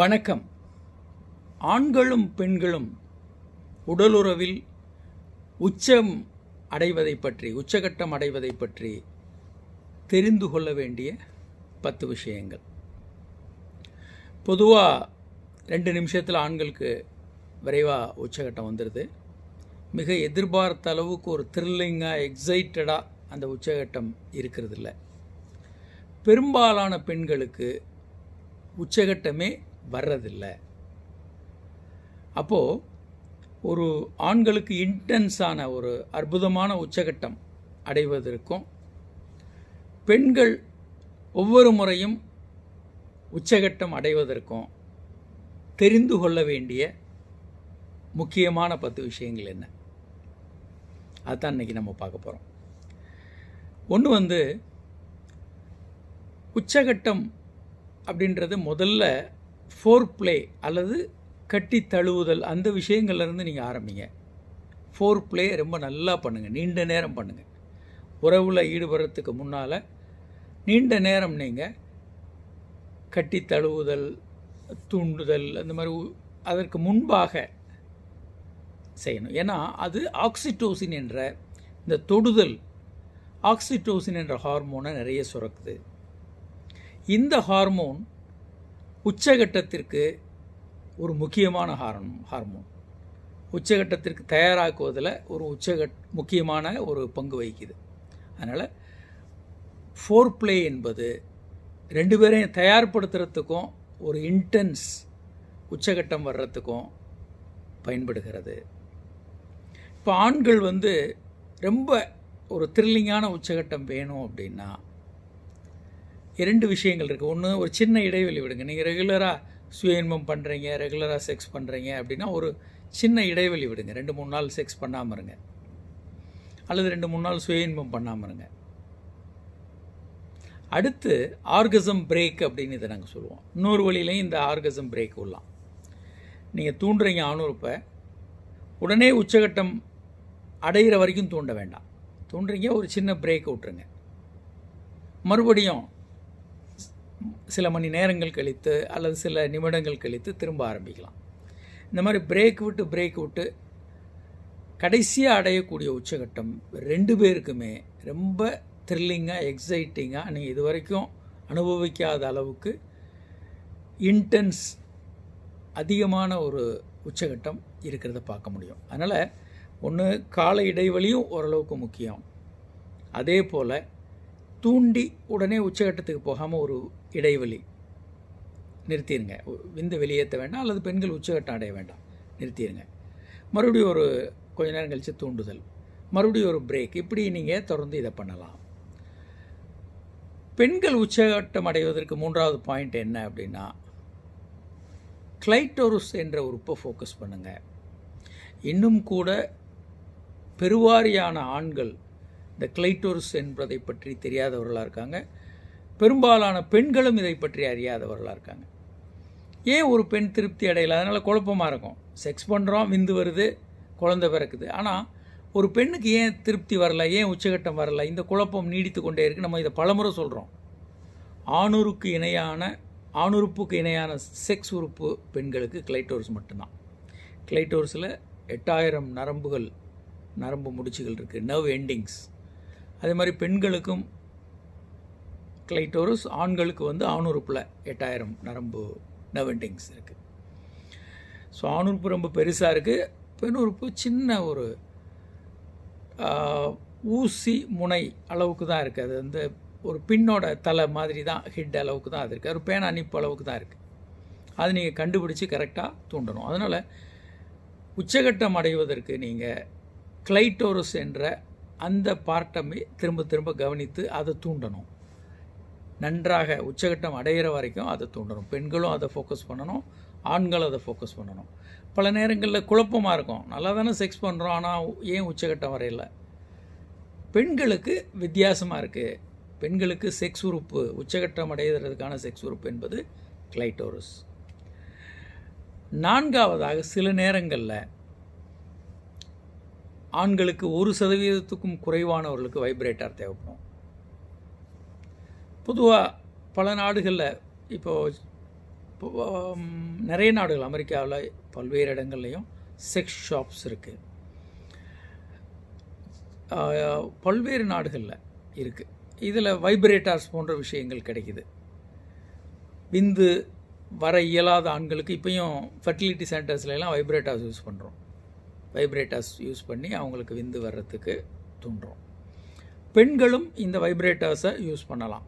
வணக்கம் ஆண்களும் பெண்களும் உடலுறவில் உச்சம் அடைவதை பற்றி உச்சகட்டம் அடைவதை பற்றி தெரிந்து கொள்ள வேண்டிய பத்து விஷயங்கள் பொதுவாக ரெண்டு நிமிஷத்தில் ஆண்களுக்கு விரைவாக உச்சகட்டம் வந்துடுது மிக எதிர்பார்த்த அளவுக்கு ஒரு த்ரில்லிங்காக எக்ஸைட்டடாக அந்த உச்சகட்டம் இருக்கிறதில்ல பெரும்பாலான பெண்களுக்கு உச்சகட்டமே வர்றதில்லை அப்போது ஒரு ஆண்களுக்கு இன்டென்ஸான ஒரு அற்புதமான உச்சகட்டம் அடைவதற்கும் பெண்கள் ஒவ்வொரு முறையும் உச்சகட்டம் அடைவதற்கும் தெரிந்து கொள்ள வேண்டிய முக்கியமான பத்து விஷயங்கள் என்ன அதுதான் இன்றைக்கி நம்ம பார்க்க போகிறோம் ஒன்று வந்து உச்சகட்டம் அப்படின்றது முதல்ல ஃபோர் பிளே அல்லது கட்டி தழுவுதல் அந்த விஷயங்கள்லேருந்து நீங்கள் ஆரம்பிங்க ஃபோர் பிளே ரொம்ப நல்லா பண்ணுங்கள் நீண்ட நேரம் பண்ணுங்கள் உறவில் ஈடுபடுறதுக்கு முன்னால் நீண்ட நேரம் நீங்கள் கட்டி தழுவுதல் தூண்டுதல் அந்த மாதிரி அதற்கு முன்பாக செய்யணும் ஏன்னா அது ஆக்சிடோசின் என்ற இந்த தொடுதல் ஆக்சிடோசின் என்ற ஹார்மோனை நிறைய சுரக்குது இந்த ஹார்மோன் உச்சகட்டத்திற்கு ஒரு முக்கியமான ஹார்மோன் ஹார்மோன் உச்சகட்டத்திற்கு தயாராக்குவதில் ஒரு உச்ச முக்கியமான ஒரு பங்கு வகிக்குது அதனால் ஃபோர் பிளே என்பது ரெண்டு பேரையும் தயார்படுத்துறதுக்கும் ஒரு இன்டென்ஸ் உச்சகட்டம் வர்றதுக்கும் பயன்படுகிறது இப்போ ஆண்கள் வந்து ரொம்ப ஒரு த்ரில்லிங்கான உச்சகட்டம் வேணும் அப்படின்னா இரண்டு விஷயங்கள் இருக்குது ஒன்று ஒரு சின்ன இடைவெளி விடுங்க நீங்கள் ரெகுலராக சுய இன்பம் பண்ணுறீங்க ரெகுலராக செக்ஸ் பண்ணுறீங்க அப்படின்னா ஒரு சின்ன இடைவெளி விடுங்க ரெண்டு மூணு நாள் செக்ஸ் பண்ணாமல் இருங்க அல்லது ரெண்டு மூணு நாள் சுய இன்பம் பண்ணாமல் இருங்க அடுத்து ஆர்கசம் பிரேக் அப்படின்னு இதை நாங்கள் சொல்லுவோம் இன்னொரு வழியிலையும் இந்த ஆர்கசம் பிரேக் விடலாம் நீங்கள் தூண்டுறீங்க ஆணுறுப்பை உடனே உச்சகட்டம் அடைகிற வரைக்கும் தூண்ட வேண்டாம் தூண்டுறீங்க ஒரு சின்ன பிரேக் விட்டுருங்க மறுபடியும் சில மணி நேரங்கள் கழித்து அல்லது சில நிமிடங்கள் கழித்து திரும்ப ஆரம்பிக்கலாம் இந்த மாதிரி பிரேக் விட்டு பிரேக் விட்டு கடைசியாக அடையக்கூடிய உச்சகட்டம் ரெண்டு பேருக்குமே ரொம்ப த்ரில்லிங்காக எக்ஸைட்டிங்காக நீங்கள் இது வரைக்கும் அனுபவிக்காத அளவுக்கு இன்டென்ஸ் அதிகமான ஒரு உச்சகட்டம் இருக்கிறத பார்க்க முடியும் அதனால் ஒன்று கால இடைவெளியும் ஓரளவுக்கு முக்கியம் அதே போல் தூண்டி உடனே உச்சகட்டத்துக்கு போகாமல் ஒரு இடைவெளி நிறுத்திடுங்க விந்து வெளியேற்ற வேண்டாம் அல்லது பெண்கள் உச்சகட்டம் அடைய வேண்டாம் நிறுத்திடுங்க மறுபடியும் ஒரு கொஞ்ச நேரம் கழித்து தூண்டுதல் மறுபடியும் ஒரு பிரேக் இப்படி நீங்கள் தொடர்ந்து இதை பண்ணலாம் பெண்கள் உச்சகட்டம் அடைவதற்கு மூன்றாவது பாயிண்ட் என்ன அப்படின்னா கிளைட்டோரஸ் என்ற உறுப்பை ஃபோக்கஸ் பண்ணுங்கள் இன்னும் கூட பெருவாரியான ஆண்கள் இந்த கிளைட்டோரஸ் என்பதை பற்றி தெரியாதவர்களாக இருக்காங்க பெரும்பாலான பெண்களும் இதை பற்றி அறியாதவர்களாக இருக்காங்க ஏன் ஒரு பெண் திருப்தி அடையலை அதனால் குழப்பமாக இருக்கும் செக்ஸ் பண்ணுறோம் விந்து வருது குழந்தை பிறக்குது ஆனால் ஒரு பெண்ணுக்கு ஏன் திருப்தி வரல ஏன் உச்சகட்டம் வரல இந்த குழப்பம் நீடித்து கொண்டே இருக்குது நம்ம இதை பலமுறை சொல்கிறோம் ஆணுருக்கு இணையான ஆணுறுப்புக்கு இணையான செக்ஸ் உறுப்பு பெண்களுக்கு கிளைட்டோர்ஸ் மட்டும்தான் கிளைட்டோர்ஸில் எட்டாயிரம் நரம்புகள் நரம்பு முடிச்சுகள் இருக்குது நர்வ் எண்டிங்ஸ் அதே மாதிரி பெண்களுக்கும் கிளைட்டோரஸ் ஆண்களுக்கு வந்து ஆணுறுப்பில் எட்டாயிரம் நரம்பு நவெண்டிங்ஸ் இருக்குது ஸோ ஆணுறுப்பு ரொம்ப பெருசாக இருக்குது பெண்ணுறுப்பு சின்ன ஒரு ஊசி முனை அளவுக்கு தான் இருக்குது அது வந்து ஒரு பின்னோட தலை மாதிரி தான் ஹிட் அளவுக்கு தான் அது இருக்குது ஒரு பேனா நிப்பு அளவுக்கு தான் இருக்குது அது நீங்கள் கண்டுபிடிச்சி கரெக்டாக தூண்டணும் அதனால் உச்சகட்டம் அடைவதற்கு நீங்கள் கிளைட்டோரஸ் என்ற அந்த பார்ட்டமே திரும்ப திரும்ப கவனித்து அதை தூண்டணும் நன்றாக உச்சகட்டம் அடைகிற வரைக்கும் அதை தூண்டணும் பெண்களும் அதை ஃபோக்கஸ் பண்ணணும் ஆண்களும் அதை ஃபோக்கஸ் பண்ணணும் பல நேரங்களில் குழப்பமாக இருக்கும் நல்லா தானே செக்ஸ் பண்ணுறோம் ஆனால் ஏன் உச்சகட்டம் வரையில பெண்களுக்கு வித்தியாசமாக இருக்குது பெண்களுக்கு செக்ஸ் உறுப்பு உச்சகட்டம் அடைகிறதுக்கான செக்ஸ் உறுப்பு என்பது கிளைட்டோரஸ் நான்காவதாக சில நேரங்களில் ஆண்களுக்கு ஒரு சதவீதத்துக்கும் குறைவானவர்களுக்கு வைப்ரேட்டர் தேவைப்படும் பொதுவாக பல நாடுகளில் இப்போது நிறைய நாடுகள் அமெரிக்காவில் பல்வேறு இடங்கள்லையும் செக்ஸ் ஷாப்ஸ் இருக்குது பல்வேறு நாடுகளில் இருக்குது இதில் வைப்ரேட்டர்ஸ் போன்ற விஷயங்கள் கிடைக்குது விந்து வர இயலாத ஆண்களுக்கு இப்பயும் ஃபெர்டிலிட்டி சென்டர்ஸ்லாம் வைப்ரேட்டர்ஸ் யூஸ் பண்ணுறோம் வைப்ரேட்டர்ஸ் யூஸ் பண்ணி அவங்களுக்கு விந்து வர்றதுக்கு தூண்டுறோம் பெண்களும் இந்த வைப்ரேட்டர்ஸை யூஸ் பண்ணலாம்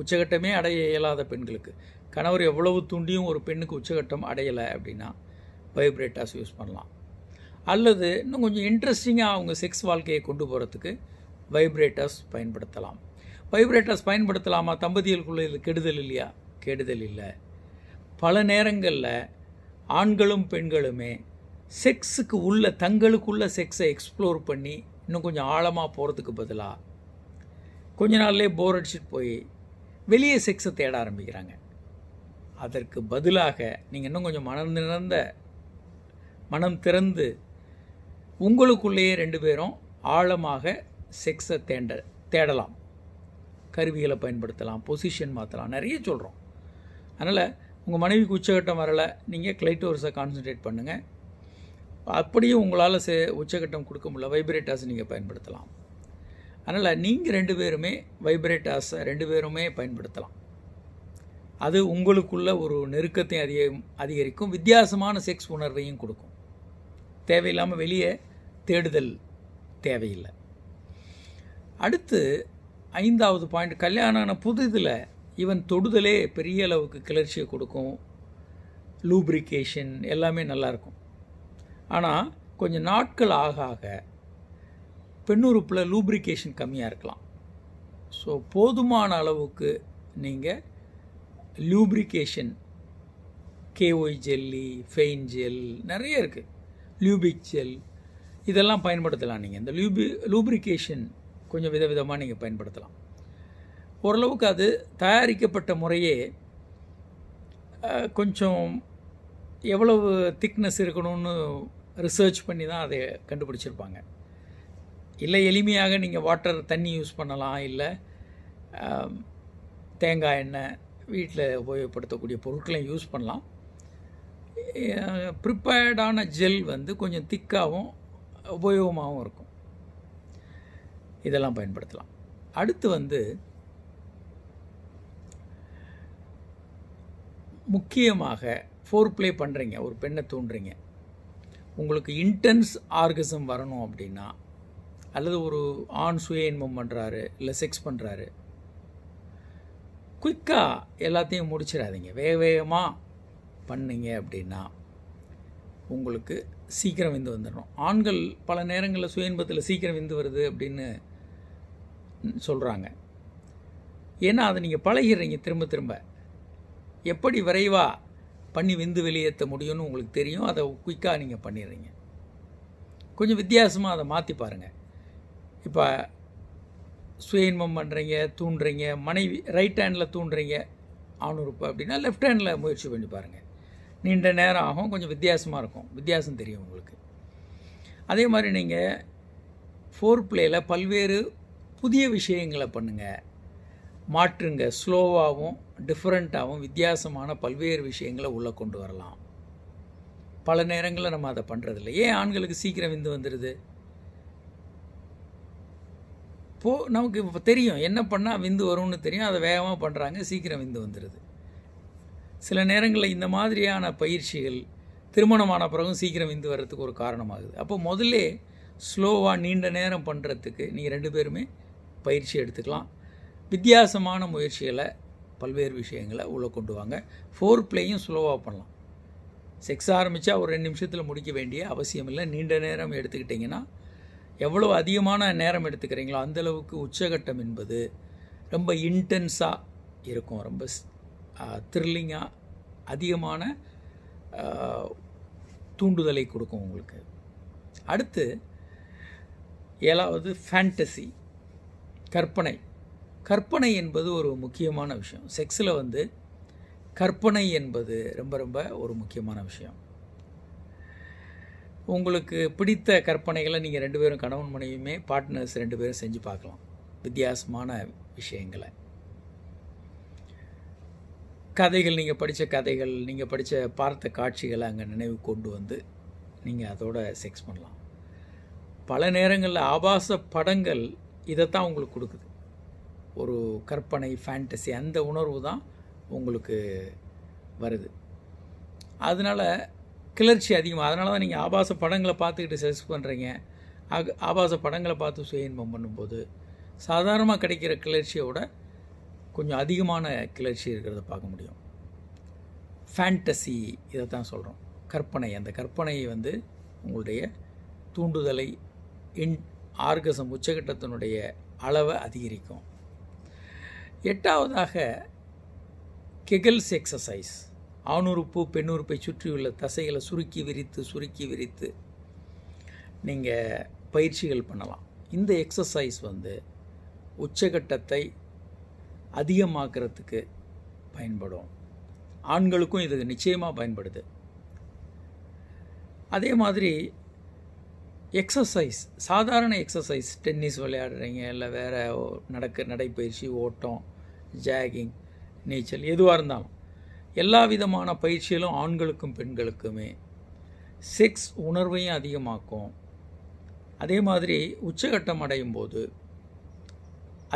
உச்சகட்டமே அடைய இயலாத பெண்களுக்கு கணவர் எவ்வளவு தூண்டியும் ஒரு பெண்ணுக்கு உச்சகட்டம் அடையலை அப்படின்னா வைப்ரேட்டாஸ் யூஸ் பண்ணலாம் அல்லது இன்னும் கொஞ்சம் இன்ட்ரெஸ்டிங்காக அவங்க செக்ஸ் வாழ்க்கையை கொண்டு போகிறதுக்கு வைப்ரேட்டர்ஸ் பயன்படுத்தலாம் வைப்ரேட்டர்ஸ் பயன்படுத்தலாமா தம்பதிகளுக்குள்ளே இது கெடுதல் இல்லையா கெடுதல் இல்லை பல நேரங்களில் ஆண்களும் பெண்களுமே செக்ஸுக்கு உள்ள தங்களுக்குள்ள செக்ஸை எக்ஸ்ப்ளோர் பண்ணி இன்னும் கொஞ்சம் ஆழமாக போகிறதுக்கு பதிலாக கொஞ்ச நாள்லேயே போர் அடிச்சுட்டு போய் வெளியே செக்ஸை தேட ஆரம்பிக்கிறாங்க அதற்கு பதிலாக நீங்கள் இன்னும் கொஞ்சம் மனம் நிறந்த மனம் திறந்து உங்களுக்குள்ளேயே ரெண்டு பேரும் ஆழமாக செக்ஸை தேண்ட தேடலாம் கருவிகளை பயன்படுத்தலாம் பொசிஷன் மாற்றலாம் நிறைய சொல்கிறோம் அதனால் உங்கள் மனைவிக்கு உச்சகட்டம் வரலை நீங்கள் கிளைட்டோர்ஸை கான்சன்ட்ரேட் பண்ணுங்கள் அப்படியும் உங்களால் சே உச்சகட்டம் கொடுக்க முடியல வைப்ரேட்டர்ஸ் நீங்கள் பயன்படுத்தலாம் அதனால் நீங்கள் ரெண்டு பேருமே வைப்ரேட்டர்ஸை ரெண்டு பேருமே பயன்படுத்தலாம் அது உங்களுக்குள்ள ஒரு நெருக்கத்தையும் அதிக அதிகரிக்கும் வித்தியாசமான செக்ஸ் உணர்வையும் கொடுக்கும் தேவையில்லாமல் வெளியே தேடுதல் தேவையில்லை அடுத்து ஐந்தாவது பாயிண்ட் கல்யாணம் ஆன இதில் ஈவன் தொடுதலே பெரிய அளவுக்கு கிளர்ச்சியை கொடுக்கும் லூப்ரிகேஷன் எல்லாமே நல்லாயிருக்கும் ஆனால் கொஞ்சம் நாட்கள் ஆக ஆக பெண்ணுறுப்பில் லூப்ரிகேஷன் கம்மியாக இருக்கலாம் ஸோ போதுமான அளவுக்கு நீங்கள் லூப்ரிகேஷன் கேஓய் ஜெல்லி ஃபெயின் ஜெல் நிறைய இருக்குது லியூபிக் ஜெல் இதெல்லாம் பயன்படுத்தலாம் நீங்கள் இந்த லூபி லூப்ரிகேஷன் கொஞ்சம் விதவிதமாக நீங்கள் பயன்படுத்தலாம் ஓரளவுக்கு அது தயாரிக்கப்பட்ட முறையே கொஞ்சம் எவ்வளவு திக்னஸ் இருக்கணும்னு ரிசர்ச் பண்ணி தான் அதை கண்டுபிடிச்சிருப்பாங்க இல்லை எளிமையாக நீங்கள் வாட்டர் தண்ணி யூஸ் பண்ணலாம் இல்லை தேங்காய் எண்ணெய் வீட்டில் உபயோகப்படுத்தக்கூடிய பொருட்களையும் யூஸ் பண்ணலாம் ப்ரிப்பேர்டான ஜெல் வந்து கொஞ்சம் திக்காகவும் உபயோகமாகவும் இருக்கும் இதெல்லாம் பயன்படுத்தலாம் அடுத்து வந்து முக்கியமாக ஃபோர் ப்ளே பண்ணுறீங்க ஒரு பெண்ணை தூண்டுறீங்க உங்களுக்கு இன்டென்ஸ் ஆர்கிசம் வரணும் அப்படின்னா அல்லது ஒரு ஆண் சுய இன்பம் பண்ணுறாரு இல்லை செக்ஸ் பண்ணுறாரு குயிக்காக எல்லாத்தையும் முடிச்சிடாதீங்க வேக வேகமாக பண்ணீங்க அப்படின்னா உங்களுக்கு சீக்கிரம் விந்து வந்துடணும் ஆண்கள் பல நேரங்களில் சுய இன்பத்தில் சீக்கிரம் விந்து வருது அப்படின்னு சொல்கிறாங்க ஏன்னா அதை நீங்கள் பழகிறீங்க திரும்ப திரும்ப எப்படி விரைவாக பண்ணி விந்து வெளியேற்ற முடியும்னு உங்களுக்கு தெரியும் அதை குயிக்காக நீங்கள் பண்ணிடுறீங்க கொஞ்சம் வித்தியாசமாக அதை மாற்றி பாருங்கள் இப்போ சுய பண்ணுறீங்க தூண்டுறீங்க மனைவி ரைட் ஹேண்டில் தூண்டுறீங்க ஆணுறுப்பு அப்படின்னா லெஃப்ட் ஹேண்டில் முயற்சி பண்ணி பாருங்கள் நீண்ட நேரம் ஆகும் கொஞ்சம் வித்தியாசமாக இருக்கும் வித்தியாசம் தெரியும் உங்களுக்கு அதே மாதிரி நீங்கள் ஃபோர் பிளேயில் பல்வேறு புதிய விஷயங்களை பண்ணுங்கள் மாற்றுங்க ஸ்லோவாகவும் டிஃப்ரெண்ட்டாகவும் வித்தியாசமான பல்வேறு விஷயங்களை உள்ளே கொண்டு வரலாம் பல நேரங்களில் நம்ம அதை பண்ணுறதில்ல ஏன் ஆண்களுக்கு சீக்கிரம் விந்து வந்துடுது போ நமக்கு இப்போ தெரியும் என்ன பண்ணால் விந்து வரும்னு தெரியும் அதை வேகமாக பண்ணுறாங்க சீக்கிரம் விந்து வந்துடுது சில நேரங்களில் இந்த மாதிரியான பயிற்சிகள் திருமணமான பிறகும் சீக்கிரம் விந்து வர்றதுக்கு ஒரு காரணமாகுது அப்போ முதல்ல ஸ்லோவாக நீண்ட நேரம் பண்ணுறதுக்கு நீங்கள் ரெண்டு பேருமே பயிற்சி எடுத்துக்கலாம் வித்தியாசமான முயற்சிகளை பல்வேறு விஷயங்களை உள்ளே கொண்டு வாங்க ஃபோர் பிளேயும் ஸ்லோவாக பண்ணலாம் செக்ஸ் ஆரம்பித்தா ஒரு ரெண்டு நிமிஷத்தில் முடிக்க வேண்டிய அவசியம் இல்லை நீண்ட நேரம் எடுத்துக்கிட்டிங்கன்னா எவ்வளோ அதிகமான நேரம் எடுத்துக்கிறீங்களோ அந்தளவுக்கு உச்சகட்டம் என்பது ரொம்ப இன்டென்ஸாக இருக்கும் ரொம்ப த்ரில்லிங்காக அதிகமான தூண்டுதலை கொடுக்கும் உங்களுக்கு அடுத்து ஏழாவது ஃபேண்டசி கற்பனை கற்பனை என்பது ஒரு முக்கியமான விஷயம் செக்ஸில் வந்து கற்பனை என்பது ரொம்ப ரொம்ப ஒரு முக்கியமான விஷயம் உங்களுக்கு பிடித்த கற்பனைகளை நீங்கள் ரெண்டு பேரும் கணவன் மனைவியுமே பார்ட்னர்ஸ் ரெண்டு பேரும் செஞ்சு பார்க்கலாம் வித்தியாசமான விஷயங்களை கதைகள் நீங்கள் படித்த கதைகள் நீங்கள் படித்த பார்த்த காட்சிகளை அங்கே நினைவு கொண்டு வந்து நீங்கள் அதோட செக்ஸ் பண்ணலாம் பல நேரங்களில் ஆபாச படங்கள் இதைத்தான் உங்களுக்கு கொடுக்குது ஒரு கற்பனை ஃபேண்டசி அந்த உணர்வு தான் உங்களுக்கு வருது அதனால் கிளர்ச்சி அதிகமாக அதனால தான் நீங்கள் ஆபாச படங்களை பார்த்துக்கிட்டு சஜஸ்ட் பண்ணுறீங்க ஆக ஆபாச படங்களை பார்த்து சுய இன்பம் பண்ணும்போது சாதாரணமாக கிடைக்கிற கிளர்ச்சியோட கொஞ்சம் அதிகமான கிளர்ச்சி இருக்கிறத பார்க்க முடியும் ஃபேண்டசி இதை தான் சொல்கிறோம் கற்பனை அந்த கற்பனை வந்து உங்களுடைய தூண்டுதலை இன் ஆர்கசம் உச்சகட்டத்தினுடைய அளவை அதிகரிக்கும் எட்டாவதாக கெகல்ஸ் எக்ஸசைஸ் ஆணுறுப்பு பெண்ணுறுப்பை சுற்றியுள்ள தசைகளை சுருக்கி விரித்து சுருக்கி விரித்து நீங்கள் பயிற்சிகள் பண்ணலாம் இந்த எக்ஸசைஸ் வந்து உச்சகட்டத்தை அதிகமாக்குறதுக்கு பயன்படும் ஆண்களுக்கும் இது நிச்சயமாக பயன்படுது அதே மாதிரி எக்ஸசைஸ் சாதாரண எக்ஸசைஸ் டென்னிஸ் விளையாடுறீங்க இல்லை வேறு நடக்க நடைப்பயிற்சி ஓட்டம் ஜாகிங் நீச்சல் எதுவாக இருந்தாலும் எல்லா விதமான பயிற்சியிலும் ஆண்களுக்கும் பெண்களுக்குமே செக்ஸ் உணர்வையும் அதிகமாக்கும் அதே மாதிரி உச்சகட்டம் அடையும் போது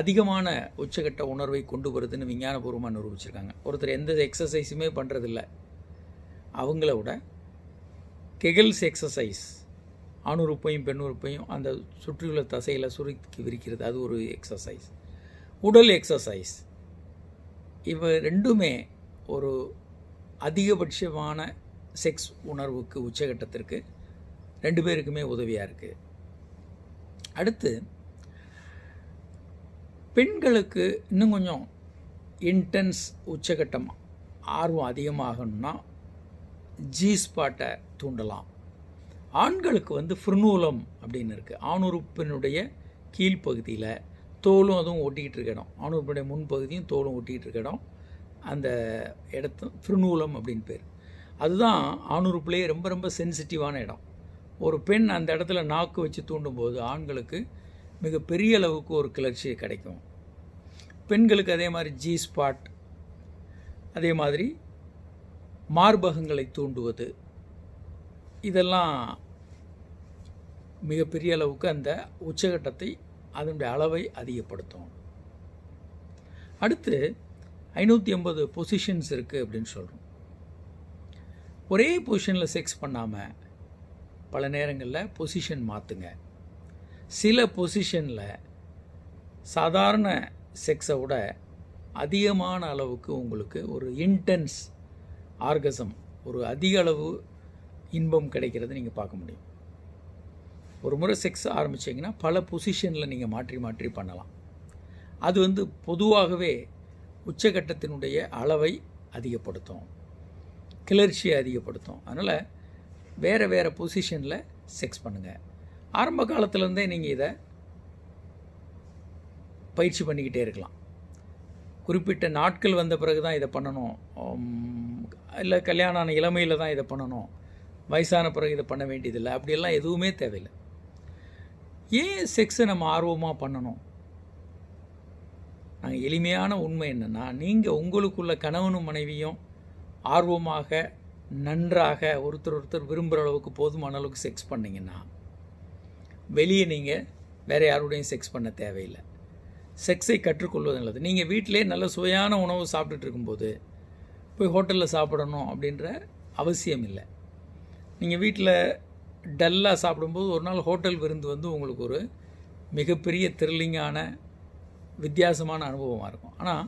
அதிகமான உச்சகட்ட உணர்வை கொண்டு வருதுன்னு விஞ்ஞானபூர்வமாக நிரூபிச்சிருக்காங்க ஒருத்தர் எந்த எக்ஸசைஸுமே பண்ணுறதில்ல அவங்கள விட கெகில்ஸ் எக்ஸசைஸ் ஆணுறுப்பையும் பெண்ணுறுப்பையும் அந்த சுற்றியுள்ள தசையில் சுருக்கி விரிக்கிறது அது ஒரு எக்ஸசைஸ் உடல் எக்ஸசைஸ் இவை ரெண்டுமே ஒரு அதிகபட்சமான செக்ஸ் உணர்வுக்கு உச்சகட்டத்திற்கு ரெண்டு பேருக்குமே உதவியாக இருக்குது அடுத்து பெண்களுக்கு இன்னும் கொஞ்சம் இன்டென்ஸ் உச்சகட்டம் ஆர்வம் அதிகமாகணும்னா ஜி ஸ்பாட்டை தூண்டலாம் ஆண்களுக்கு வந்து ஃப்ரினூலம் அப்படின்னு இருக்குது ஆணுறுப்பினுடைய கீழ்ப்பகுதியில் தோலும் அதுவும் ஒட்டிக்கிட்டு இருக்கிடும் ஆணுறுப்பினுடைய முன்பகுதியும் தோலும் ஒட்டிக்கிட்டு இருக்கிடும் அந்த இடத்தும் திருநூலம் அப்படின்னு பேர் அதுதான் ஆணுறுப்புலேயே ரொம்ப ரொம்ப சென்சிட்டிவான இடம் ஒரு பெண் அந்த இடத்துல நாக்கு வச்சு தூண்டும் போது ஆண்களுக்கு மிகப்பெரிய அளவுக்கு ஒரு கிளர்ச்சியை கிடைக்கும் பெண்களுக்கு அதே மாதிரி ஜி ஸ்பாட் அதே மாதிரி மார்பகங்களை தூண்டுவது இதெல்லாம் மிகப்பெரிய அளவுக்கு அந்த உச்சகட்டத்தை அதனுடைய அளவை அதிகப்படுத்தும் அடுத்து ஐநூற்றி எண்பது பொசிஷன்ஸ் இருக்குது அப்படின்னு சொல்கிறோம் ஒரே பொசிஷனில் செக்ஸ் பண்ணாமல் பல நேரங்களில் பொசிஷன் மாற்றுங்க சில பொசிஷனில் சாதாரண செக்ஸை விட அதிகமான அளவுக்கு உங்களுக்கு ஒரு இன்டென்ஸ் ஆர்கசம் ஒரு அதிக அளவு இன்பம் கிடைக்கிறது நீங்கள் பார்க்க முடியும் ஒரு முறை செக்ஸ் ஆரம்பித்தீங்கன்னா பல பொசிஷனில் நீங்கள் மாற்றி மாற்றி பண்ணலாம் அது வந்து பொதுவாகவே உச்சகட்டத்தினுடைய அளவை அதிகப்படுத்தும் கிளர்ச்சியை அதிகப்படுத்தும் அதனால் வேறு வேறு பொசிஷனில் செக்ஸ் பண்ணுங்கள் ஆரம்ப காலத்துலேருந்தே நீங்கள் இதை பயிற்சி பண்ணிக்கிட்டே இருக்கலாம் குறிப்பிட்ட நாட்கள் வந்த பிறகு தான் இதை பண்ணணும் இல்லை கல்யாணம் இளமையில் தான் இதை பண்ணணும் வயசான பிறகு இதை பண்ண வேண்டியதில்லை அப்படியெல்லாம் எதுவுமே தேவையில்லை ஏன் செக்ஸை நம்ம ஆர்வமாக பண்ணணும் நாங்கள் எளிமையான உண்மை என்னென்னா நீங்கள் உங்களுக்குள்ள கணவனும் மனைவியும் ஆர்வமாக நன்றாக ஒருத்தர் ஒருத்தர் விரும்புகிற அளவுக்கு போதுமான அளவுக்கு செக்ஸ் பண்ணிங்கன்னா வெளியே நீங்கள் வேறு யாரோடையும் செக்ஸ் பண்ண தேவையில்லை செக்ஸை கற்றுக்கொள்வது நல்லது நீங்கள் வீட்டிலே நல்ல சுவையான உணவு சாப்பிட்டுட்டு இருக்கும்போது போய் ஹோட்டலில் சாப்பிடணும் அப்படின்ற அவசியம் இல்லை நீங்கள் வீட்டில் டல்லாக சாப்பிடும்போது ஒரு நாள் ஹோட்டல் விருந்து வந்து உங்களுக்கு ஒரு மிகப்பெரிய த்ரில்லிங்கான வித்தியாசமான அனுபவமாக இருக்கும் ஆனால்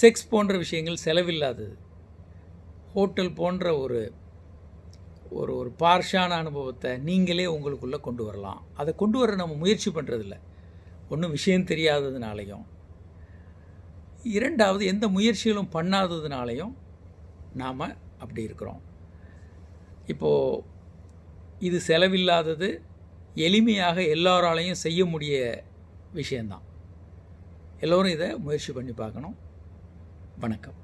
செக்ஸ் போன்ற விஷயங்கள் செலவில்லாதது ஹோட்டல் போன்ற ஒரு ஒரு ஒரு பார்ஷான அனுபவத்தை நீங்களே உங்களுக்குள்ளே கொண்டு வரலாம் அதை கொண்டு வர நம்ம முயற்சி பண்ணுறதில்ல ஒன்றும் விஷயம் தெரியாததுனாலையும் இரண்டாவது எந்த முயற்சிகளும் பண்ணாததுனாலையும் நாம் அப்படி இருக்கிறோம் இப்போது இது செலவில்லாதது எளிமையாக எல்லாராலையும் செய்ய முடிய விஷயந்தான் எல்லோரும் இதை முயற்சி பண்ணி பார்க்கணும் வணக்கம்